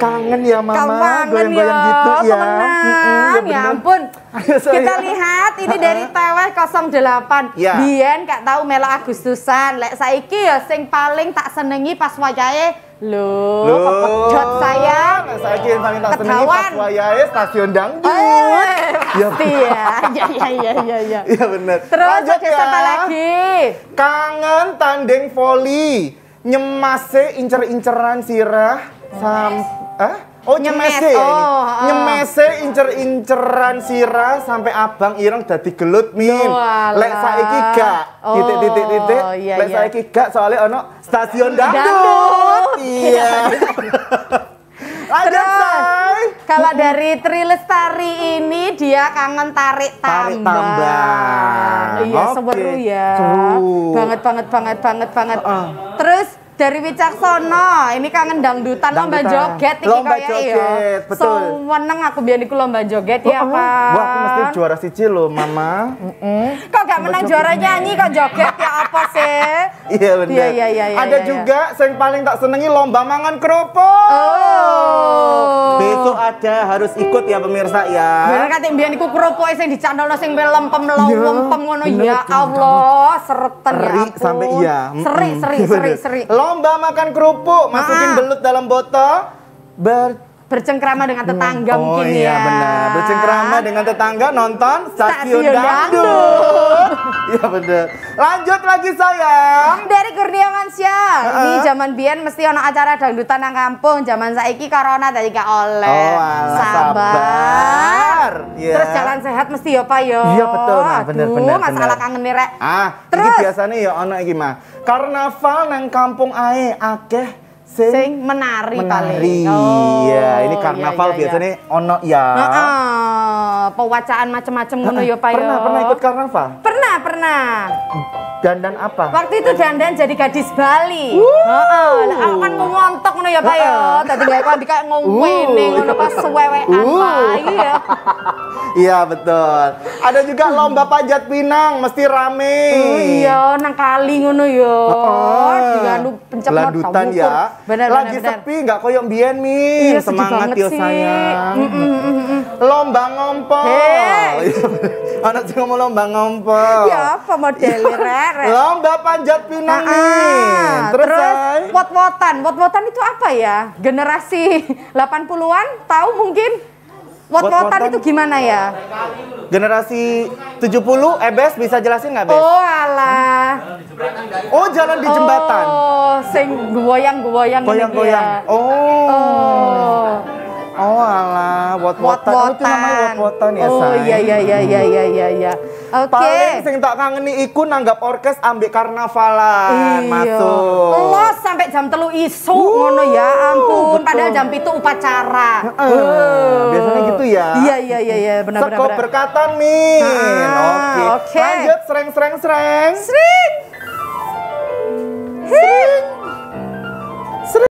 kangen ya mama goyang-goyang ya. gitu ya Kemenang. Mm -hmm, ya, ya ampun kita lihat ini dari teweh 08 ya. Bien gak tahu Mela Agustusan lek saiki ya sing paling tak senengi pas wayahe lho kepedot sayang. Saya nah, yang paling tak senengi pas wayahe stasiun dangdut. Oh, iya, iya, ya pasti ya. Ya ya ya ya ya. Iya benar. Terus Lanjut ya. apa lagi? Kangen tanding voli. Nyemase incer-inceran sirah Sam ah? Oh, nyemese, ya oh, Uh. Nyemese incer-inceran sira sampai abang ireng dadi gelut min. Oh, Lek saiki gak oh, titik-titik titik. Iya, Lek iya. saiki gak soalnya ono stasiun dangdut. Iya. ada. Iya, iya. kalau dari Tri Lestari ini dia kangen tarik tambang. Tarik tambang. Iya, okay. seru ya. Seru. Banget banget banget banget banget. Uh -uh. Terus dari Wicaksono. Ini kangen dangdutan, lomba joget ini lomba ya, iya. joget, iyo. betul. so, so, aku biar iku lomba joget ya, oh, oh. Pak. Wah, aku mesti juara sici lo, Mama. Mm -mm. Kok gak menang juara nyanyi kok joget ya apa sih? Iya Iya, iya, iya, Ada ya, juga yang paling tak senengi lomba mangan kerupuk. Oh. Besok ada harus ikut ya pemirsa ya. Bener kate mbiyen iku kropoke sing dicantolno sing melempem lempem iya. ngono ya Allah, seret ya. sampai iya. Seri seri seri seri. Lomba makan kerupuk, masukin ah. belut dalam botol. Ber bercengkrama dengan tetangga oh, mungkin iya, ya. Oh iya benar, bercengkrama dengan tetangga nonton Stasiun, Stasiun Dangdut. Iya bener. Lanjut lagi sayang. Dari Kurniawan siang Uh -uh. Ini zaman Bian mesti ono acara dangdutan nang kampung. Zaman saiki corona tadi gak oleh. Oh, sabar. sabar. Yeah. Terus jalan sehat mesti yo ya, Pak yo. Ya. Iya betul mah bener Aduh, masalah bener. kangen rek. Ah, terus iki yo ya, ono iki mah. Karnaval nang kampung ae akeh sing, menari, menari. Iya, oh, iya, ini karnaval iya, iya, biasanya iya. ono ya. Heeh. Uh, uh, pewacaan macam-macam ngono ya yo Pak Pernah pernah ikut karnaval? Pernah, pernah. Dandan apa? Waktu itu dandan jadi gadis Bali. Heeh, lah aku kan ngontok ngono ya, Pak ya. Dadi lek aku dikak ngomeni ngono pas wewekan Pak ya. Iya, betul. Ada juga lomba panjat pinang, mesti rame. Oh, iya, nang kali ngono ya. Heeh. Diganu pencet ya. Bener, Lagi sepi enggak koyo mbiyen, mi Iya, semangat yo sayang. Mm, mm, mm, lomba ngompol. Anak sih ngomong lomba ngompol. Ya apa modelnya rek? Lomba panjat pinang ah, nih. terus, terus wot-wotan. Wot-wotan itu apa ya? Generasi 80-an tahu mungkin? Wot-wotan itu gimana ya? Generasi 70 Ebes eh, bisa jelasin nggak, Bes? Oh, alah. Oh, jalan di jembatan. Oh, sing goyang-goyang Goyang-goyang. Ya. Oh. oh wot-wotan. Wot itu namanya wot-wotan ya, Oh iya iya iya iya hmm. iya iya iya. Oke. Okay. Paling sing tak kangeni iku nanggap orkes ambek karnavalan iya. masuk. Los sampai jam telu isu uh, ngono ya ampun. Betul. Padahal jam itu upacara. Uh, uh. Biasanya gitu ya. Iya iya iya iya benar benar. Sekop berkatan Min. Ah, oke. Lanjut sereng sereng sereng. Sering. Sering.